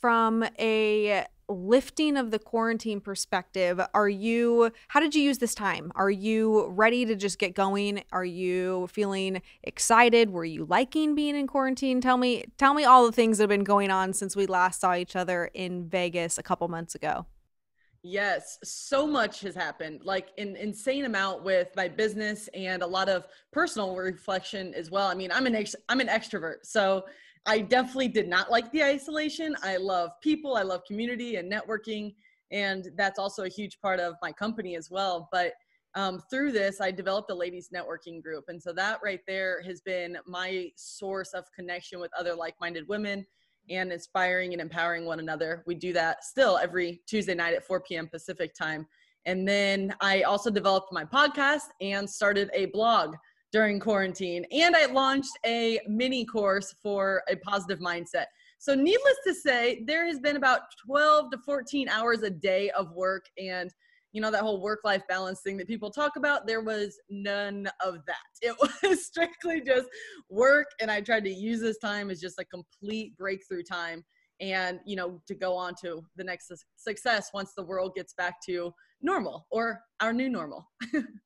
from a lifting of the quarantine perspective, are you, how did you use this time? Are you ready to just get going? Are you feeling excited? Were you liking being in quarantine? Tell me, tell me all the things that have been going on since we last saw each other in Vegas a couple months ago. Yes, so much has happened, like an insane amount with my business and a lot of personal reflection as well. I mean, I'm an ex- I'm an extrovert, so I definitely did not like the isolation. I love people, I love community and networking, and that's also a huge part of my company as well. But um, through this, I developed a ladies networking group, and so that right there has been my source of connection with other like-minded women and inspiring and empowering one another. We do that still every Tuesday night at 4 p.m. Pacific time. And then I also developed my podcast and started a blog during quarantine. And I launched a mini course for a positive mindset. So, needless to say, there has been about 12 to 14 hours a day of work and you know, that whole work life balance thing that people talk about, there was none of that. It was strictly just work. And I tried to use this time as just a complete breakthrough time and, you know, to go on to the next success once the world gets back to normal or our new normal.